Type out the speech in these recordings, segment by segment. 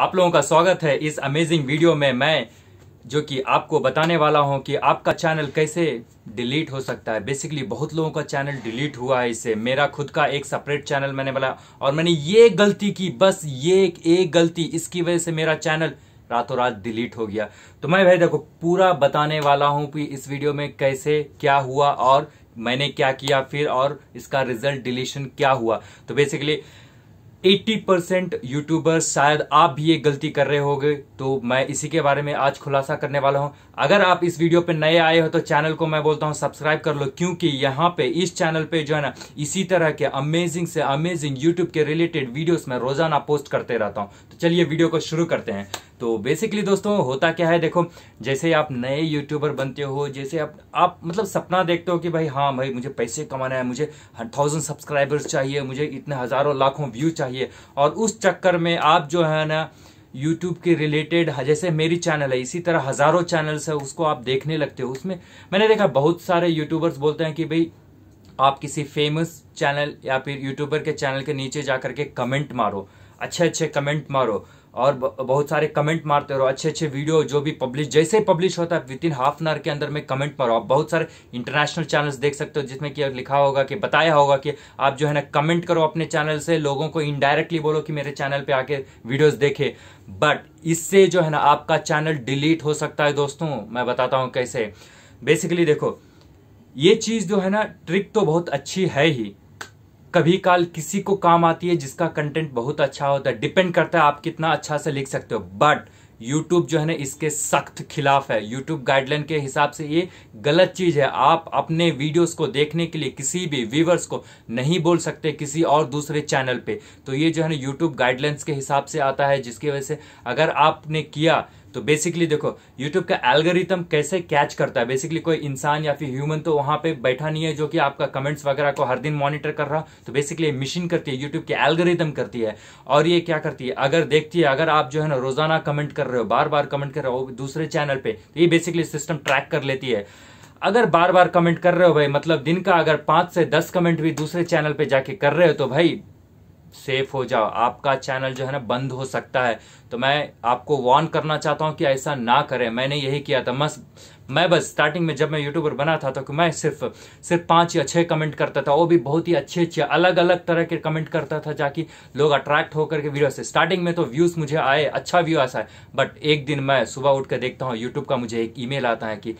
आप लोगों का स्वागत है इस अमेजिंग वीडियो में मैं जो कि आपको बताने वाला हूं कि आपका चैनल कैसे डिलीट हो सकता है बेसिकली बहुत लोगों का चैनल डिलीट हुआ है इससे मेरा खुद का एक सेपरेट चैनल मैंने बनाया और मैंने ये गलती की बस ये एक गलती इसकी वजह से मेरा चैनल रातों रात डिलीट हो गया तो मैं भाई देखो पूरा बताने वाला हूं कि इस वीडियो में कैसे क्या हुआ और मैंने क्या किया फिर और इसका रिजल्ट डिलीशन क्या हुआ तो बेसिकली 80 परसेंट यूट्यूबर्स शायद आप भी ये गलती कर रहे होगे तो मैं इसी के बारे में आज खुलासा करने वाला हूं अगर आप इस वीडियो पे नए आए हो तो चैनल को मैं बोलता हूं सब्सक्राइब कर लो क्योंकि यहाँ पे इस चैनल पे जो है ना इसी तरह के अमेजिंग से अमेजिंग यूट्यूब के रिलेटेड वीडियोस मैं रोजाना पोस्ट करते रहता हूँ तो चलिए वीडियो को शुरू करते हैं तो बेसिकली दोस्तों होता क्या है देखो जैसे आप नए यूट्यूबर बनते हो जैसे आप आप मतलब सपना देखते हो कि भाई हाँ भाई मुझे पैसे कमाना है मुझे थाउजेंड सब्सक्राइबर्स चाहिए मुझे इतने हजारों लाखों व्यू चाहिए और उस चक्कर में आप जो है ना यूट्यूब के रिलेटेड जैसे मेरी चैनल है इसी तरह हजारों चैनल्स है उसको आप देखने लगते हो उसमें मैंने देखा बहुत सारे यूट्यूबर्स बोलते हैं कि भाई आप किसी फेमस चैनल या फिर यूट्यूबर के चैनल के नीचे जाकर के कमेंट मारो अच्छे अच्छे कमेंट मारो और बहुत सारे कमेंट मारते रहो अच्छे अच्छे वीडियो जो भी पब्लिश जैसे ही पब्लिश होता है within half an hour के अंदर में कमेंट मारो आप बहुत सारे इंटरनेशनल चैनल्स देख सकते हो जिसमें कि लिखा होगा कि बताया होगा कि आप जो है ना कमेंट करो अपने चैनल से लोगों को इनडायरेक्टली बोलो कि मेरे चैनल पे आके वीडियोज देखे बट इससे जो है ना आपका चैनल डिलीट हो सकता है दोस्तों मैं बताता हूँ कैसे बेसिकली देखो ये चीज़ जो है ना ट्रिक तो बहुत अच्छी है ही कभी काल किसी को काम आती है जिसका कंटेंट बहुत अच्छा होता है डिपेंड करता है आप कितना अच्छा से लिख सकते हो बट यूट्यूब जो है ना इसके सख्त खिलाफ है यूट्यूब गाइडलाइन के हिसाब से ये गलत चीज है आप अपने वीडियोस को देखने के लिए किसी भी व्यूवर्स को नहीं बोल सकते किसी और दूसरे चैनल पे तो ये जो है ना यूट्यूब गाइडलाइंस के हिसाब से आता है जिसकी वजह से अगर आपने किया तो बेसिकली देखो यूट्यूब का एल्गोरिथम कैसे कैच करता है बेसिकली कोई इंसान या फिर ह्यूमन तो वहां पे बैठा नहीं है जो कि आपका कमेंट्स वगैरह को हर दिन मॉनिटर कर रहा तो बेसिकली मशीन करती है यूट्यूब की एल्गोरिथम करती है और ये क्या करती है अगर देखती है अगर आप जो है ना रोजाना कमेंट कर रहे हो बार बार कमेंट कर रहे हो दूसरे चैनल पे तो ये बेसिकली सिस्टम ट्रैक कर लेती है अगर बार बार कमेंट कर रहे हो भाई मतलब दिन का अगर पांच से दस कमेंट भी दूसरे चैनल पे जाके कर रहे हो तो भाई सेफ हो जाओ आपका चैनल जो है ना बंद हो सकता है तो मैं आपको वार्न करना चाहता हूं कि ऐसा ना करें मैंने यही किया था मस मैं बस स्टार्टिंग में जब मैं यूट्यूबर बना था तो मैं सिर्फ सिर्फ पांच या छह कमेंट करता था वो भी बहुत ही अच्छे अच्छे अलग अलग तरह के कमेंट करता था जाकि लोग अट्रैक्ट होकर के वीडियो से स्टार्टिंग में तो व्यूज़ मुझे आए अच्छा व्यू आसा है बट एक दिन मैं सुबह उठ कर देखता हूँ यूट्यूब का मुझे एक ईमेल आता है कि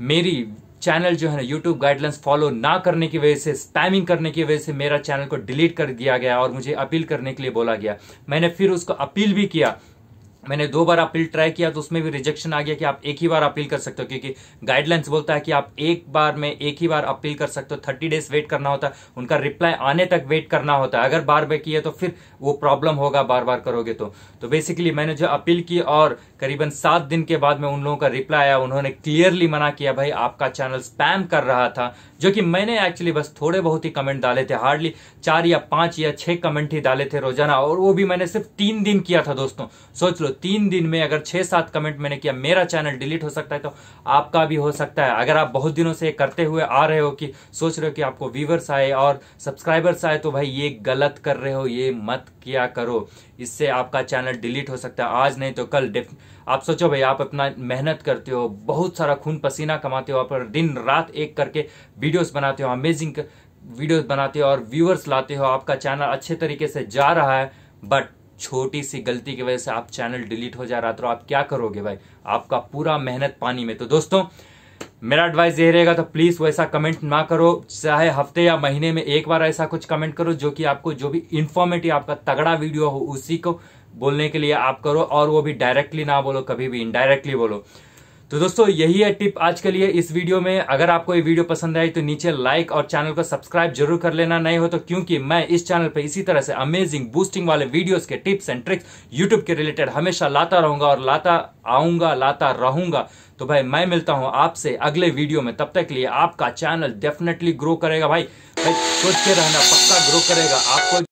मेरी चैनल जो है ना यूट्यूब गाइडलाइंस फॉलो ना करने की वजह से स्पैमिंग करने की वजह से मेरा चैनल को डिलीट कर दिया गया और मुझे अपील करने के लिए बोला गया मैंने फिर उसको अपील भी किया मैंने दो बार अपील ट्राई किया तो उसमें भी रिजेक्शन आ गया कि आप एक ही बार अपील कर सकते हो क्योंकि गाइडलाइंस बोलता है कि आप एक बार में एक ही बार अपील कर सकते हो थर्टी डेज वेट करना होता है उनका रिप्लाई आने तक वेट करना होता है अगर बार बार किया तो फिर वो प्रॉब्लम होगा बार बार करोगे तो तो बेसिकली मैंने जो अपील की और करीबन सात दिन के बाद में उन लोगों का रिप्लाई आया उन्होंने क्लियरली मना किया भाई आपका चैनल स्पैम कर रहा था जो कि मैंने एक्चुअली बस थोड़े बहुत ही कमेंट डाले थे हार्डली चार या पांच या छह कमेंट ही डाले थे रोजाना और वो भी मैंने सिर्फ तीन दिन किया था दोस्तों सोच लो तीन दिन में अगर छह सात कमेंट मैंने किया मेरा चैनल डिलीट हो सकता है तो आपका भी हो सकता है अगर आप बहुत दिनों से करते हुए आ रहे हो कि सोच रहे हो कि आपको व्यूवर्स आए और सब्सक्राइबर्स आए तो भाई ये गलत कर रहे हो ये मत किया करो इससे आपका चैनल डिलीट हो सकता है आज नहीं तो कल आप सोचो भाई आप अपना मेहनत करते हो बहुत सारा खून पसीना कमाते हो आप दिन रात एक करके वीडियोस बनाते हो अमेजिंग वीडियोस बनाते हो और व्यूअर्स लाते हो आपका चैनल अच्छे तरीके से जा रहा है बट छोटी सी गलती की वजह से आप चैनल डिलीट हो जा रहा तो आप क्या करोगे भाई आपका पूरा मेहनत पानी में तो दोस्तों मेरा एडवाइस ये रहेगा तो प्लीज वैसा कमेंट ना करो चाहे हफ्ते या महीने में एक बार ऐसा कुछ कमेंट करो जो कि आपको जो भी इन्फॉर्मेटिव आपका तगड़ा वीडियो हो उसी को बोलने के लिए आप करो और वो भी डायरेक्टली ना बोलो कभी भी इनडायरेक्टली बोलो तो दोस्तों यही है टिप आज के लिए इस वीडियो में अगर आपको ये वीडियो पसंद आई तो नीचे लाइक और चैनल को सब्सक्राइब जरूर कर लेना नहीं हो तो क्योंकि मैं इस चैनल पे इसी तरह से अमेजिंग बूस्टिंग वाले वीडियोस के टिप्स एंड ट्रिक्स यूट्यूब के रिलेटेड हमेशा लाता रहूंगा और लाता आऊंगा लाता रहूंगा तो भाई मैं मिलता हूं आपसे अगले वीडियो में तब तक लिए आपका चैनल डेफिनेटली ग्रो करेगा भाई भाई सोच के रहना पक्का ग्रो करेगा आपको